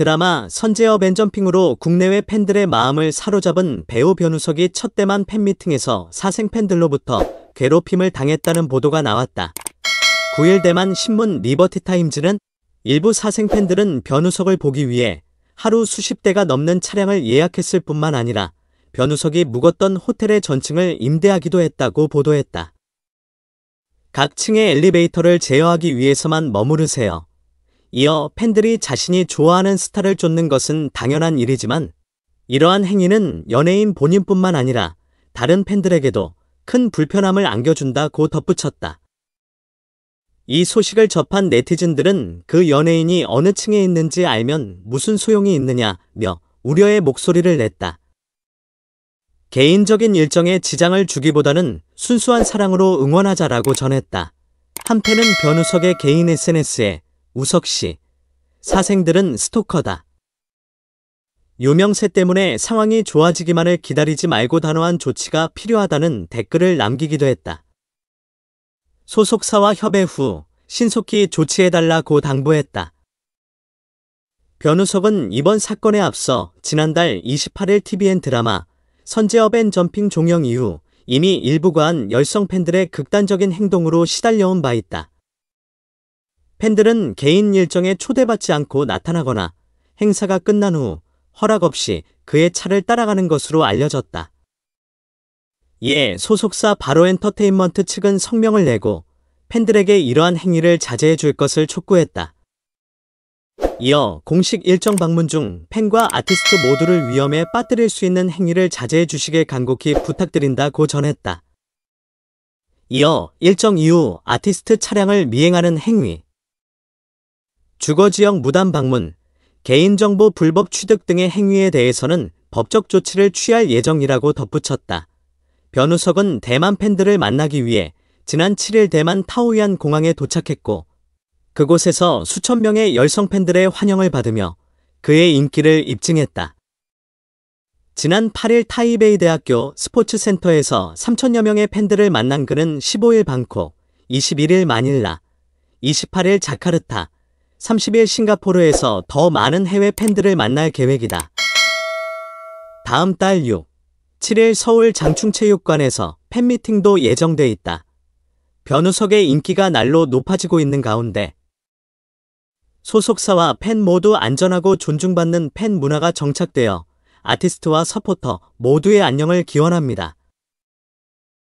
드라마 선제어 벤점핑으로 국내외 팬들의 마음을 사로잡은 배우 변우석이 첫 대만 팬미팅에서 사생 팬들로부터 괴롭힘을 당했다는 보도가 나왔다. 9일 대만 신문 리버티타임즈는 일부 사생 팬들은 변우석을 보기 위해 하루 수십 대가 넘는 차량을 예약했을 뿐만 아니라 변우석이 묵었던 호텔의 전층을 임대하기도 했다고 보도했다. 각 층의 엘리베이터를 제어하기 위해서만 머무르세요. 이어 팬들이 자신이 좋아하는 스타를 쫓는 것은 당연한 일이지만 이러한 행위는 연예인 본인뿐만 아니라 다른 팬들에게도 큰 불편함을 안겨준다고 덧붙였다. 이 소식을 접한 네티즌들은 그 연예인이 어느 층에 있는지 알면 무슨 소용이 있느냐며 우려의 목소리를 냈다. 개인적인 일정에 지장을 주기보다는 순수한 사랑으로 응원하자라고 전했다. 한편은 변우석의 개인 SNS에 우석 씨. 사생들은 스토커다. 유명세 때문에 상황이 좋아지기만을 기다리지 말고 단호한 조치가 필요하다는 댓글을 남기기도 했다. 소속사와 협의 후 신속히 조치해달라고 당부했다. 변우석은 이번 사건에 앞서 지난달 28일 TVN 드라마 선제업 앤 점핑 종영 이후 이미 일부가 한 열성 팬들의 극단적인 행동으로 시달려온 바 있다. 팬들은 개인 일정에 초대받지 않고 나타나거나 행사가 끝난 후 허락 없이 그의 차를 따라가는 것으로 알려졌다. 이에 소속사 바로 엔터테인먼트 측은 성명을 내고 팬들에게 이러한 행위를 자제해 줄 것을 촉구했다. 이어 공식 일정 방문 중 팬과 아티스트 모두를 위험에 빠뜨릴 수 있는 행위를 자제해 주시길 간곡히 부탁드린다고 전했다. 이어 일정 이후 아티스트 차량을 미행하는 행위, 주거지역 무단 방문, 개인정보 불법 취득 등의 행위에 대해서는 법적 조치를 취할 예정이라고 덧붙였다. 변우석은 대만 팬들을 만나기 위해 지난 7일 대만 타오안 공항에 도착했고 그곳에서 수천 명의 열성 팬들의 환영을 받으며 그의 인기를 입증했다. 지난 8일 타이베이 대학교 스포츠 센터에서 3천여 명의 팬들을 만난 그는 15일 방콕, 21일 마닐라, 28일 자카르타, 30일 싱가포르에서 더 많은 해외 팬들을 만날 계획이다. 다음 달 6, 7일 서울 장충체육관에서 팬미팅도 예정돼 있다. 변우석의 인기가 날로 높아지고 있는 가운데 소속사와 팬 모두 안전하고 존중받는 팬 문화가 정착되어 아티스트와 서포터 모두의 안녕을 기원합니다.